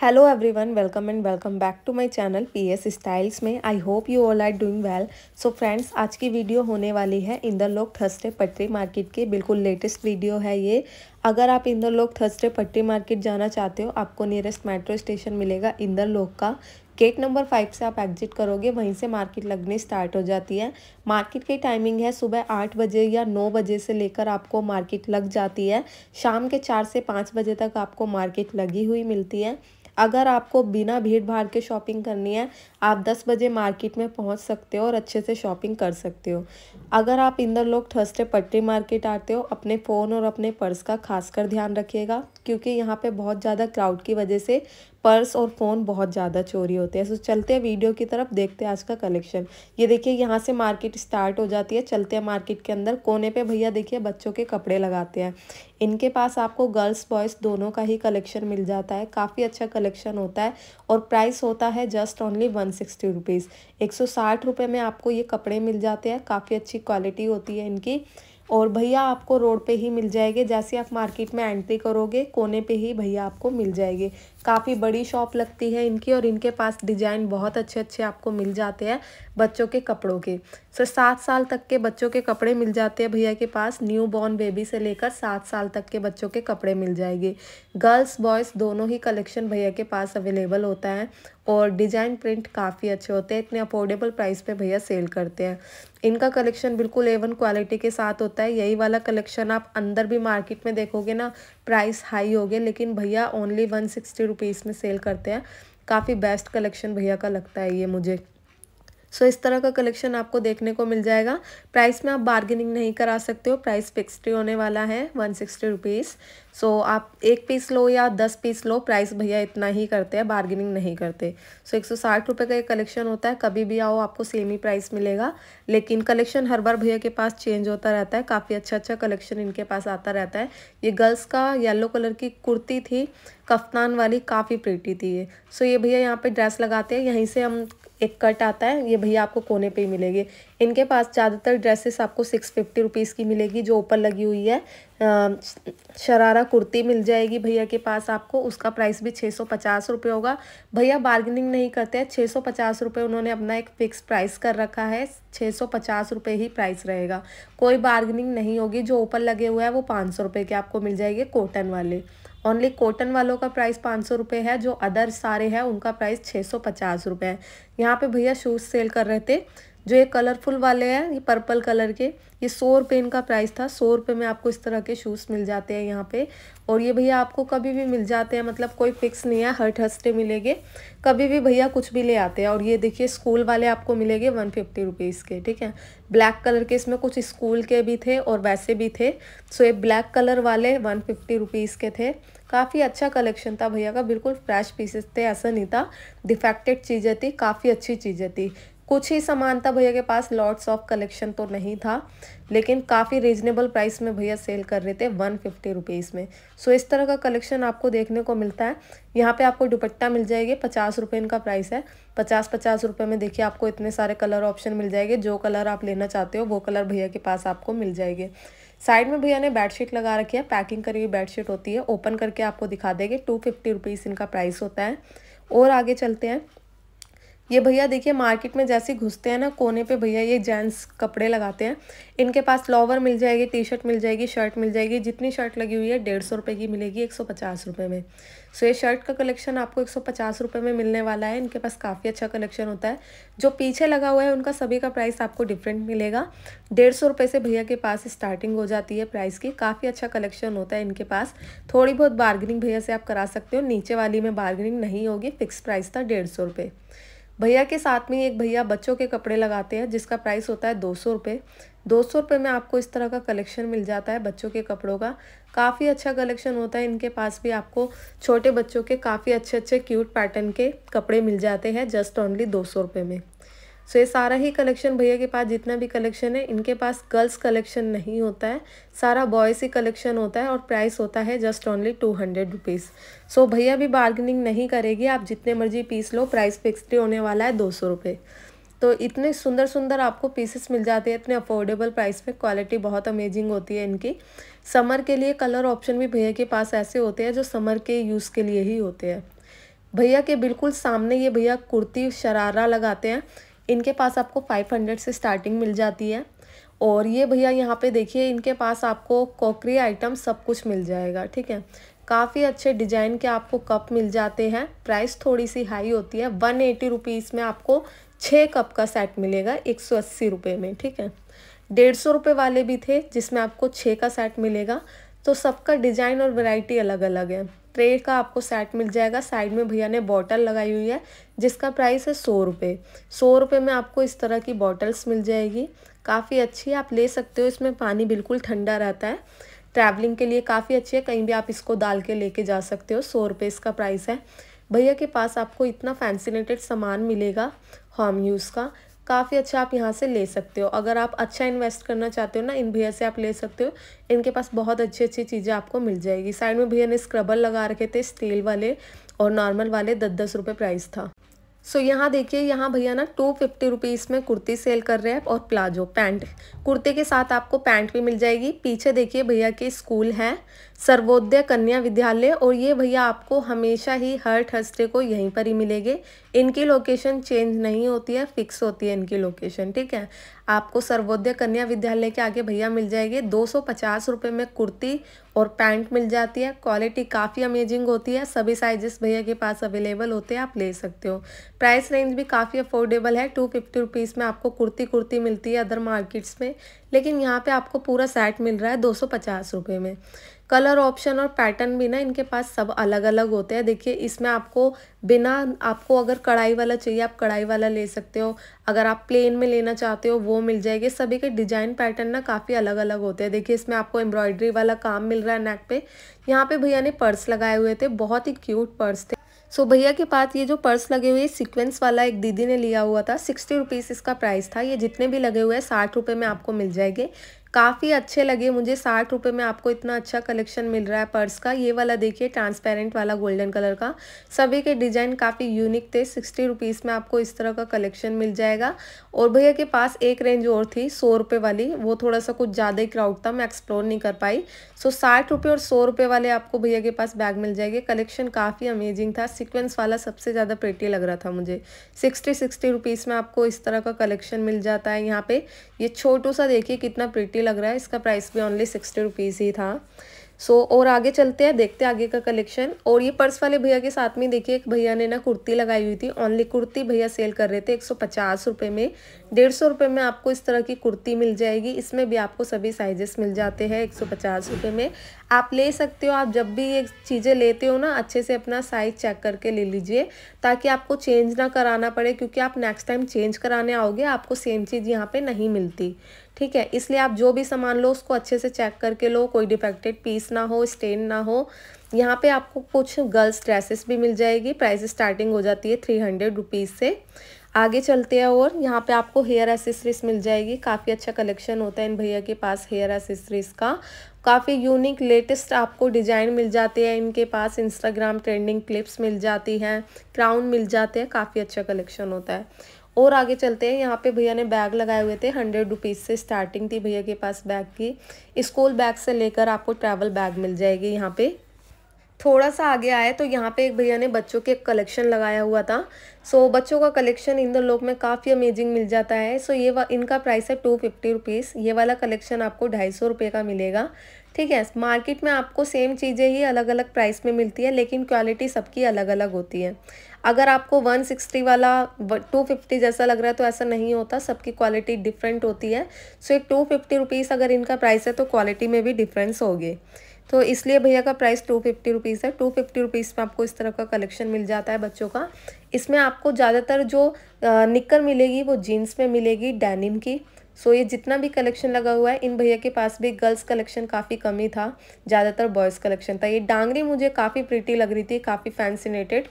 hello everyone welcome and welcome back to my channel PS Styles में I hope you all are doing well so friends आज की video होने वाली है Inderlok Thursday पटरी market की बिल्कुल लेटेस्ट वीडियो है ये अगर आप इंदरलोक थर्सडे पटरी मार्केट जाना चाहते हो आपको नियरेस्ट मेट्रो स्टेशन मिलेगा इंदरलोक का गेट नंबर फाइव से आप एग्जिट करोगे वहीं से मार्केट लगनी स्टार्ट हो जाती है मार्केट की टाइमिंग है सुबह आठ बजे या नौ बजे से लेकर आपको मार्केट लग जाती है शाम के चार से पाँच बजे तक आपको मार्केट लगी हुई मिलती है अगर आपको बिना भीड़ भाड़ के शॉपिंग करनी है आप दस बजे मार्केट में पहुंच सकते हो और अच्छे से शॉपिंग कर सकते हो अगर आप इंदर लोग थर्सडे पट्टी मार्केट आते हो अपने फ़ोन और अपने पर्स का खासकर ध्यान रखिएगा क्योंकि यहाँ पे बहुत ज़्यादा क्राउड की वजह से पर्स और फ़ोन बहुत ज़्यादा चोरी होते हैं सो चलते हैं वीडियो की तरफ देखते हैं आज का कलेक्शन ये देखिए यहाँ से मार्केट स्टार्ट हो जाती है चलते हैं मार्केट के अंदर कोने पे भैया देखिए बच्चों के कपड़े लगाते हैं इनके पास आपको गर्ल्स बॉयज़ दोनों का ही कलेक्शन मिल जाता है काफ़ी अच्छा कलेक्शन होता है और प्राइस होता है just only one sixty rupees एक सौ साठ रुपये में आपको ये कपड़े मिल जाते हैं काफ़ी अच्छी क्वालिटी होती है इनकी और भैया आपको रोड पे ही मिल जाएंगे जैसे आप मार्केट में एंट्री करोगे कोने पे ही भैया आपको मिल जाएंगे काफ़ी बड़ी शॉप लगती है इनकी और इनके पास डिज़ाइन बहुत अच्छे अच्छे आपको मिल जाते हैं बच्चों के कपड़ों के सर सात साल तक के बच्चों के कपड़े मिल जाते हैं भैया के पास न्यू बॉर्न बेबी से लेकर सात साल तक के बच्चों के कपड़े मिल जाएंगे गर्ल्स बॉयज़ दोनों ही कलेक्शन भैया के पास अवेलेबल होता है और डिज़ाइन प्रिंट काफ़ी अच्छे होते हैं इतने अफोर्डेबल प्राइस पे भैया सेल करते हैं इनका कलेक्शन बिल्कुल एवन क्वालिटी के साथ होता है यही वाला कलेक्शन आप अंदर भी मार्केट में देखोगे ना प्राइस हाई हो गए लेकिन भैया ओनली वन सिक्सटी रुपीज़ में सेल करते हैं काफ़ी बेस्ट कलेक्शन भैया का लगता है ये मुझे सो इस तरह का कलेक्शन आपको देखने को मिल जाएगा प्राइस में आप बार्गेनिंग नहीं करा सकते हो प्राइस फिक्सड होने वाला है वन सिक्सटी रुपीज़ सो आप एक पीस लो या दस पीस लो प्राइस भैया इतना ही करते हैं बार्गेनिंग नहीं करते सो एक सौ साठ रुपये का ये कलेक्शन होता है कभी भी आओ आपको सेम ही प्राइस मिलेगा लेकिन कलेक्शन हर बार भैया के पास चेंज होता रहता है काफ़ी अच्छा अच्छा कलेक्शन इनके पास आता रहता है ये गर्ल्स का येलो कलर की कुर्ती थी कफ्तान वाली काफ़ी प्रीटी थी ये सो ये भैया यहाँ पे ड्रेस लगाते हैं यहीं से हम एक कट आता है ये भैया आपको कोने पे ही मिलेंगे इनके पास ज़्यादातर ड्रेसेस आपको सिक्स फिफ्टी रुपीज़ की मिलेगी जो ऊपर लगी हुई है शरारा कुर्ती मिल जाएगी भैया के पास आपको उसका प्राइस भी छः सौ पचास रुपये होगा भैया बार्गेनिंग नहीं करते हैं छः सौ पचास रुपये उन्होंने अपना एक फ़िक्स प्राइस कर रखा है छः सौ पचास रुपये ही प्राइस रहेगा कोई बार्गेनिंग नहीं होगी जो ऊपर लगे हुए हैं वो पाँच सौ रुपये के आपको मिल जाएंगे कॉटन वाले ओनली कॉटन वालों का प्राइस पाँच सौ रुपये है जो अदर सारे हैं उनका प्राइस छः सौ पचास रुपये है यहाँ पे भैया शूज़ सेल कर रहे थे जो ये कलरफुल वाले हैं ये पर्पल कलर के ये सौ रुपये इनका प्राइस था सौ रुपये में आपको इस तरह के शूज़ मिल जाते हैं यहाँ पे और ये भैया आपको कभी भी मिल जाते हैं मतलब कोई फिक्स नहीं है हर थर्सडे मिलेंगे कभी भी भैया कुछ भी ले आते हैं और ये देखिए स्कूल वाले आपको मिलेंगे वन फिफ्टी रुपीज़ के ठीक है ब्लैक कलर के इसमें कुछ स्कूल के भी थे और वैसे भी थे सो ये ब्लैक कलर वाले वन फिफ्टी रुपीज़ के थे काफ़ी अच्छा कलेक्शन था भैया का बिल्कुल फ्रेश पीसेस थे ऐसा नहीं था डिफेक्टेड चीज़ें थी काफ़ी अच्छी चीज़ें थी कुछ ही सामान था भैया के पास लॉट्स ऑफ कलेक्शन तो नहीं था लेकिन काफ़ी रीजनेबल प्राइस में भैया सेल कर रहे थे वन फिफ्टी रुपीज़ में सो इस तरह का कलेक्शन आपको देखने को मिलता है यहाँ पे आपको दुपट्टा मिल जाएगी पचास रुपये इनका प्राइस है पचास पचास रुपये में देखिए आपको इतने सारे कलर ऑप्शन मिल जाएंगे जो कलर आप लेना चाहते हो वो कलर भैया के पास आपको मिल जाएंगे साइड में भैया ने बेडशीट लगा रखी है पैकिंग करी हुई बेडशीट होती है ओपन करके आपको दिखा देंगे टू फिफ्टी रुपीज़ इनका प्राइस होता है और आगे चलते हैं ये भैया देखिए मार्केट में जैसे घुसते हैं ना कोने पे भैया ये जेंट्स कपड़े लगाते हैं इनके पास लोवर मिल जाएगी टी शर्ट मिल जाएगी शर्ट मिल जाएगी जितनी शर्ट लगी हुई है डेढ़ सौ रुपये की मिलेगी एक सौ पचास रुपये में सो ये शर्ट का कलेक्शन आपको एक सौ पचास रुपये में मिलने वाला है इनके पास काफ़ी अच्छा कलेक्शन होता है जो पीछे लगा हुआ है उनका सभी का प्राइस आपको डिफरेंट मिलेगा डेढ़ सौ रुपये से भैया के पास स्टार्टिंग हो जाती है प्राइस की काफ़ी अच्छा कलेक्शन होता है इनके पास थोड़ी बहुत बार्गनिंग भैया से आप करा सकते हो नीचे वाली में बार्गनिंग नहीं होगी फिक्स प्राइस था डेढ़ सौ रुपये भैया के साथ में एक भैया बच्चों के कपड़े लगाते हैं जिसका प्राइस होता है दो सौ रुपये दो सौ रुपये में आपको इस तरह का कलेक्शन मिल जाता है बच्चों के कपड़ों का काफ़ी अच्छा कलेक्शन होता है इनके पास भी आपको छोटे बच्चों के काफ़ी अच्छे अच्छे क्यूट पैटर्न के कपड़े मिल जाते हैं जस्ट ओनली दो सौ रुपये में सो so, ये सारा ही कलेक्शन भैया के पास जितना भी कलेक्शन है इनके पास गर्ल्स कलेक्शन नहीं होता है सारा बॉयज़ ही कलेक्शन होता है और प्राइस होता है just only two hundred rupees so भैया भी बार्गनिंग नहीं करेगी आप जितने मर्जी पीस लो प्राइस फिक्सड होने वाला है दो सौ रुपये तो इतने सुंदर सुंदर आपको पीसेस मिल जाते हैं इतने अफोर्डेबल प्राइस में क्वालिटी बहुत अमेजिंग होती है इनकी समर के लिए कलर ऑप्शन भी भैया के पास ऐसे होते हैं जो समर के यूज़ के लिए ही होते हैं भैया के बिल्कुल सामने ये भैया कुर्ती शरारा लगाते हैं इनके पास आपको फाइव हंड्रेड से स्टार्टिंग मिल जाती है और ये भैया यहाँ पे देखिए इनके पास आपको कॉकरी आइटम सब कुछ मिल जाएगा ठीक है काफ़ी अच्छे डिजाइन के आपको कप मिल जाते हैं प्राइस थोड़ी सी हाई होती है वन एटी रुपीज़ में आपको छः कप का सेट मिलेगा एक सौ अस्सी रुपये में ठीक है डेढ़ सौ रुपये वाले भी थे जिसमें आपको छः का सेट मिलेगा तो सबका डिज़ाइन और वैरायटी अलग अलग है ट्रे का आपको सेट मिल जाएगा साइड में भैया ने बॉटल लगाई हुई है जिसका प्राइस है सौ रुपये सौ रुपये में आपको इस तरह की बॉटल्स मिल जाएगी काफ़ी अच्छी आप ले सकते हो इसमें पानी बिल्कुल ठंडा रहता है ट्रैवलिंग के लिए काफ़ी अच्छी है कहीं भी आप इसको डाल के लेके जा सकते हो सौ रुपये इसका प्राइस है भैया के पास आपको इतना फैंसिनेटेड सामान मिलेगा होम यूज़ का काफ़ी अच्छा आप यहाँ से ले सकते हो अगर आप अच्छा इन्वेस्ट करना चाहते हो ना इन भैया से आप ले सकते हो इनके पास बहुत अच्छी अच्छी चीज़ें आपको मिल जाएगी साइड में भैया ने स्क्रबर लगा रखे थे स्टील वाले और नॉर्मल वाले दस दस रुपये प्राइस था सो so, यहाँ देखिए यहाँ भैया ना टू फिफ्टी रुपीज़ में कुर्ती सेल कर रहे हैं और प्लाजो पैंट कुर्ते के साथ आपको पैंट भी मिल जाएगी पीछे देखिए भैया के स्कूल है सर्वोदय कन्या विद्यालय और ये भैया आपको हमेशा ही हर थर्सडे को यहीं पर ही मिलेंगे इनकी लोकेशन चेंज नहीं होती है फिक्स होती है इनकी लोकेशन ठीक है आपको सर्वोदय कन्या विद्यालय के आगे भैया मिल जाएंगे दो सौ पचास रुपये में कुर्ती और पैंट मिल जाती है क्वालिटी काफ़ी अमेजिंग होती है सभी साइजेस भैया के पास अवेलेबल होते हैं आप ले सकते हो प्राइस रेंज भी काफ़ी अफोर्डेबल है टू फिफ्टी रुपीज़ में आपको कुर्ती कुर्ती मिलती है अदर मार्केट्स में लेकिन यहाँ पे आपको पूरा सेट मिल रहा है दो सौ पचास रुपये में कलर ऑप्शन और पैटर्न भी ना इनके पास सब अलग अलग होते हैं देखिए इसमें आपको बिना आपको अगर कढ़ाई वाला चाहिए आप कढ़ाई वाला ले सकते हो अगर आप प्लेन में लेना चाहते हो वो मिल जाएगी सभी के डिजाइन पैटर्न ना काफ़ी अलग अलग होते हैं देखिए इसमें आपको एम्ब्रॉयडरी वाला काम मिल रहा है नेक पे यहाँ पे भैया ने पर्स लगाए हुए थे बहुत ही क्यूट पर्स थे सो so, भैया के पास ये जो पर्स लगे हुए सीक्वेंस वाला एक दीदी ने लिया हुआ था सिक्सटी रुपीज़ इसका प्राइस था ये जितने भी लगे हुए हैं साठ रुपये में आपको मिल जाएंगे काफ़ी अच्छे लगे मुझे साठ रुपये में आपको इतना अच्छा कलेक्शन मिल रहा है पर्स का ये वाला देखिए ट्रांसपेरेंट वाला गोल्डन कलर का सभी के डिज़ाइन काफ़ी यूनिक थे सिक्सटी रुपीज़ में आपको इस तरह का कलेक्शन मिल जाएगा और भैया के पास एक रेंज और थी सौ रुपये वाली वो थोड़ा सा कुछ ज़्यादा ही क्राउड था मैं एक्सप्लोर नहीं कर पाई सो साठ रुपये और सौ रुपये वाले आपको भैया के पास बैग मिल जाएंगे कलेक्शन काफ़ी अमेजिंग था सिक्वेंस वाला सबसे ज़्यादा पेटी लग रहा था मुझे सिक्सटी सिक्सटी रुपीज़ में आपको इस तरह का कलेक्शन मिल जाता है यहाँ पे ये छोटू सा देखिए कितना पेटी लग रहा है इसका प्राइस भी ओनली सिक्सटी रुपीज़ ही था सो so, और आगे चलते हैं देखते हैं आगे का कलेक्शन और ये पर्स वाले भैया के साथ में देखिए एक भैया ने ना कुर्ती लगाई हुई थी ऑनली कुर्ती भैया सेल कर रहे थे एक सौ पचास रुपये में डेढ़ सौ रुपये में आपको इस तरह की कुर्ती मिल जाएगी इसमें भी आपको सभी साइजेस मिल जाते हैं एक सौ पचास रुपये में आप ले सकते हो आप जब भी ये चीज़ें लेते हो ना अच्छे से अपना साइज़ चेक करके ले लीजिए ताकि आपको चेंज ना कराना पड़े क्योंकि आप नेक्स्ट टाइम चेंज कराने आओगे आपको सेम चीज़ यहाँ पर नहीं मिलती ठीक है इसलिए आप जो भी सामान लो उसको अच्छे से चेक करके लो कोई डिफेक्टेड पीस ना हो स्टेन ना हो यहाँ पे आपको कुछ गर्ल्स ड्रेसेस भी मिल जाएगी प्राइस स्टार्टिंग हो जाती है थ्री हंड्रेड रुपीज़ से आगे चलते हैं और यहाँ पे आपको हेयर एसेसरीज मिल जाएगी काफ़ी अच्छा कलेक्शन होता है इन भैया के पास हेयर एसेसरीज का काफ़ी यूनिक लेटेस्ट आपको डिज़ाइन मिल जाते हैं इनके पास इंस्टाग्राम ट्रेंडिंग क्लिप्स मिल जाती हैं क्राउन मिल जाते हैं काफ़ी अच्छा कलेक्शन होता है और आगे चलते हैं यहाँ पे भैया ने बैग लगाए हुए थे हंड्रेड रुपीज़ से स्टार्टिंग थी भैया के पास बैग की स्कूल बैग से लेकर आपको ट्रैवल बैग मिल जाएगी यहाँ पे थोड़ा सा आगे आए तो यहाँ पे एक भैया ने बच्चों के कलेक्शन लगाया हुआ था सो so, बच्चों का कलेक्शन इंदर लोक में काफ़ी अमेजिंग मिल जाता है सो so, ये वा, इनका प्राइस है टू फिफ्टी रुपीज़ ये वाला कलेक्शन आपको ढाई सौ रुपये का मिलेगा ठीक है मार्केट में आपको सेम चीज़ें ही अलग अलग प्राइस में मिलती है लेकिन क्वालिटी सबकी अलग अलग होती है अगर आपको 160 वाला 250 जैसा लग रहा है तो ऐसा नहीं होता सबकी क्वालिटी डिफरेंट होती है सो एक टू फिफ्टी रुपीज़ अगर इनका प्राइस है तो क्वालिटी में भी डिफरेंस होगी तो इसलिए भैया का प्राइस टू फिफ्टी रुपीज़ है टू फिफ्टी रुपीज़ में आपको इस तरह का कलेक्शन मिल जाता है बच्चों का इसमें आपको ज़्यादातर जो निकर मिलेगी वो जीन्स में मिलेगी डेनिम की सो ये जितना भी कलेक्शन लगा हुआ है इन भैया के पास भी गर्ल्स कलेक्शन काफ़ी कम ही था ज़्यादातर बॉयज़ कलेक्शन था ये डांगरी मुझे काफ़ी प्रिटी लग रही थी काफ़ी fascinated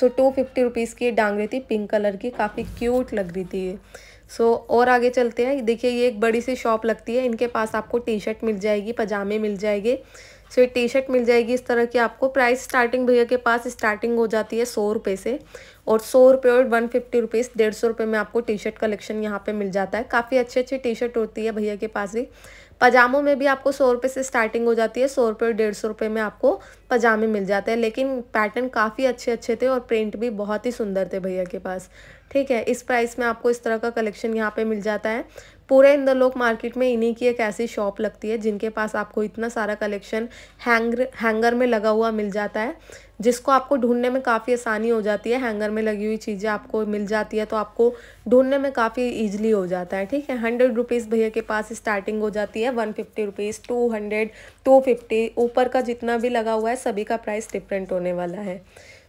so two fifty rupees की डांग रही थी पिंक कलर की काफ़ी क्यूट लग रही थी ये सो so, और आगे चलते हैं देखिए ये एक बड़ी सी शॉप लगती है इनके पास आपको टी शर्ट मिल जाएगी पजामे मिल जाएंगे सो so, ये टी शर्ट मिल जाएगी इस तरह की आपको प्राइस स्टार्टिंग भैया के पास स्टार्टिंग हो जाती है सौ रुपये से और सौ रुपये और वन फिफ्टी रुपीज़ डेढ़ सौ रुपये में आपको टी शर्ट कलेक्शन यहाँ पे मिल जाता है काफ़ी अच्छी अच्छी टी शर्ट होती है भैया के पास भी पजामों में भी आपको सौ रुपये से स्टार्टिंग हो जाती है सौ रुपये डेढ़ सौ रुपये में आपको पजामे मिल जाते हैं लेकिन पैटर्न काफ़ी अच्छे अच्छे थे और प्रिंट भी बहुत ही सुंदर थे भैया के पास ठीक है इस प्राइस में आपको इस तरह का कलेक्शन यहाँ पे मिल जाता है पूरे इंदरलोक मार्केट में इन्हीं की एक ऐसी शॉप लगती है जिनके पास आपको इतना सारा कलेक्शन हैंगर हैंगर में लगा हुआ मिल जाता है जिसको आपको ढूंढने में काफ़ी आसानी हो जाती है हैंगर में लगी हुई चीज़ें आपको मिल जाती है तो आपको ढूंढने में काफ़ी ईजिली हो जाता है ठीक है हंड्रेड रुपीज़ भैया के पास स्टार्टिंग हो जाती है one fifty rupees two hundred two fifty ऊपर का जितना भी लगा हुआ है सभी का प्राइस डिफरेंट होने वाला है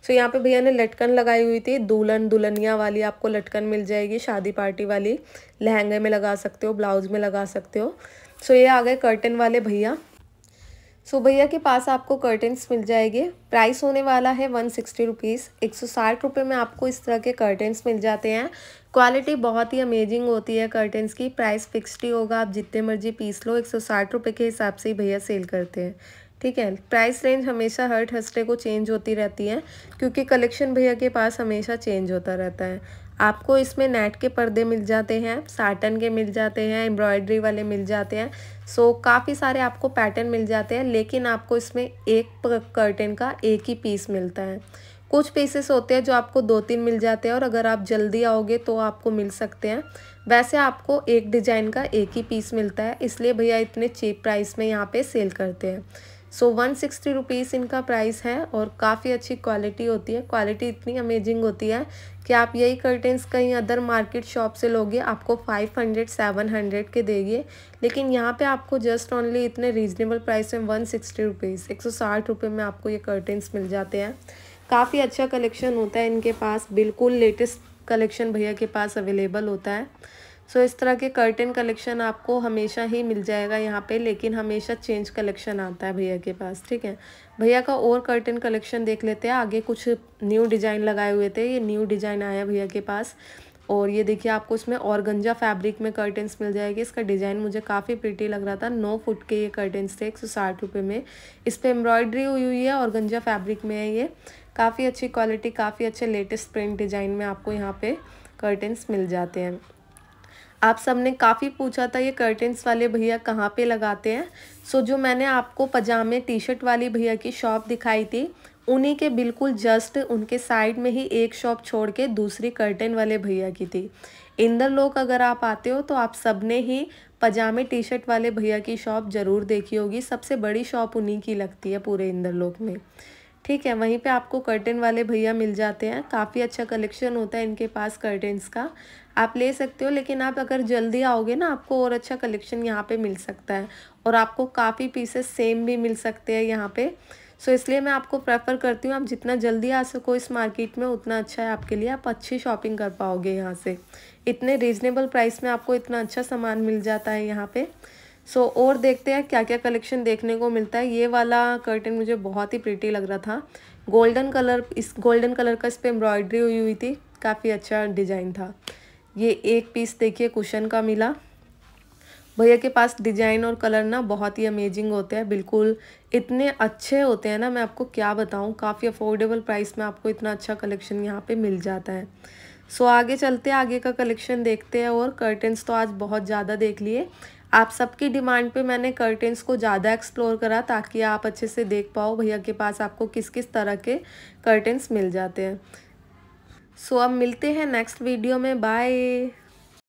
सो यहाँ पे भैया ने लटकन लगाई हुई थी दुल्हन दुल्हनिया वाली आपको लटकन मिल जाएगी शादी पार्टी वाली लहंगे में लगा सकते हो ब्लाउज में लगा सकते हो सो ये आ गए कर्टन वाले भैया सो भैया के पास आपको कर्टन्स मिल जाएंगे प्राइस होने वाला है वन सिक्सटी रुपीज़ एक सौ साठ रुपये में आपको इस तरह के कर्टन्स मिल जाते हैं क्वालिटी बहुत ही अमेजिंग होती है कर्टन्स की प्राइस फिक्सड ही होगा आप जितने मर्जी पीस लो एक सौ साठ रुपये के हिसाब से ही भैया सेल करते हैं ठीक है प्राइस रेंज हमेशा हर थर्सडे को चेंज होती रहती है क्योंकि कलेक्शन भैया के पास हमेशा चेंज होता रहता है आपको इसमें नेट के पर्दे मिल जाते हैं साटन के मिल जाते हैं एम्ब्रॉयडरी वाले मिल जाते हैं सो so, काफ़ी सारे आपको पैटर्न मिल जाते हैं लेकिन आपको इसमें एक कर्टन का एक ही पीस मिलता है कुछ पीसेस होते हैं जो आपको दो तीन मिल जाते हैं और अगर आप जल्दी आओगे तो आपको मिल सकते हैं वैसे आपको एक डिज़ाइन का एक ही पीस मिलता है इसलिए भैया इतने चीप प्राइस में यहाँ पे सेल करते हैं सो वन सिक्सटी रुपीज़ इनका प्राइस है और काफ़ी अच्छी क्वालिटी होती है क्वालिटी इतनी अमेजिंग होती है कि आप यही कर्टेंस कहीं अदर मार्केट शॉप से लोगे आपको फाइव हंड्रेड सेवन हंड्रेड के देंगे लेकिन यहाँ पे आपको जस्ट ओनली इतने रीजनेबल प्राइस में वन सिक्सटी रुपीज़ एक सौ साठ रुपये में आपको ये कर्टेंस मिल जाते हैं काफ़ी अच्छा कलेक्शन होता है इनके पास बिल्कुल लेटेस्ट कलेक्शन भैया के पास अवेलेबल होता है सो so, इस तरह के कर्टन कलेक्शन आपको हमेशा ही मिल जाएगा यहाँ पे लेकिन हमेशा चेंज कलेक्शन आता है भैया के पास ठीक है भैया का और कर्टन कलेक्शन देख लेते हैं आगे कुछ न्यू डिज़ाइन लगाए हुए थे ये न्यू डिज़ाइन आया भैया के पास और ये देखिए आपको इसमें और गंजा फैब्रिक में कर्टन्स मिल जाएगी इसका डिज़ाइन मुझे काफ़ी पिटी लग रहा था नौ फुट के ये कर्टन्स थे एक सौ साठ रुपये में इस पर एम्ब्रॉयडरी हुई हुई है और गंजा फैब्रिक में है ये काफ़ी अच्छी क्वालिटी काफ़ी अच्छे लेटेस्ट प्रिंट डिज़ाइन में आपको यहाँ पे कर्टन्स मिल जाते हैं आप सबने काफ़ी पूछा था ये कर्टन्स वाले भैया कहाँ पे लगाते हैं सो जो मैंने आपको पजामे टी शर्ट वाली भैया की शॉप दिखाई थी उन्हीं के बिल्कुल जस्ट उनके साइड में ही एक शॉप छोड़ के दूसरी कर्टन वाले भैया की थी इंदर लोग अगर आप आते हो तो आप सब ने ही पजामे टी शर्ट वाले भैया की शॉप ज़रूर देखी होगी सबसे बड़ी शॉप उन्हीं की लगती है पूरे इंदर लोक में ठीक है वहीं पे आपको कर्टन वाले भैया मिल जाते हैं काफ़ी अच्छा कलेक्शन होता है इनके पास कर्टन्स का आप ले सकते हो लेकिन आप अगर जल्दी आओगे ना आपको और अच्छा कलेक्शन यहाँ पे मिल सकता है और आपको काफ़ी पीसेस सेम भी मिल सकते हैं यहाँ पे सो इसलिए मैं आपको प्रेफर करती हूँ आप जितना जल्दी आ सको इस मार्केट में उतना अच्छा है आपके लिए आप अच्छी शॉपिंग कर पाओगे यहाँ से इतने रिजनेबल प्राइस में आपको इतना अच्छा सामान मिल जाता है यहाँ पर सो so, और देखते हैं क्या क्या कलेक्शन देखने को मिलता है ये वाला कर्टन मुझे बहुत ही प्रिटी लग रहा था गोल्डन कलर इस गोल्डन कलर का इस पर एम्ब्रॉयड्री हुई हुई थी काफ़ी अच्छा डिज़ाइन था ये एक पीस देखिए कुशन का मिला भैया के पास डिजाइन और कलर ना बहुत ही अमेजिंग होते हैं बिल्कुल इतने अच्छे होते हैं ना मैं आपको क्या बताऊँ काफ़ी अफोर्डेबल प्राइस में आपको इतना अच्छा कलेक्शन यहाँ पे मिल जाता है सो आगे चलते आगे का कलेक्शन देखते हैं और कर्टन्स तो आज बहुत ज़्यादा देख लिए आप सबकी डिमांड पे मैंने कर्टेंस को ज़्यादा एक्सप्लोर करा ताकि आप अच्छे से देख पाओ भैया के पास आपको किस किस तरह के कर्टेंस मिल जाते हैं सो so, अब मिलते हैं नेक्स्ट वीडियो में बाय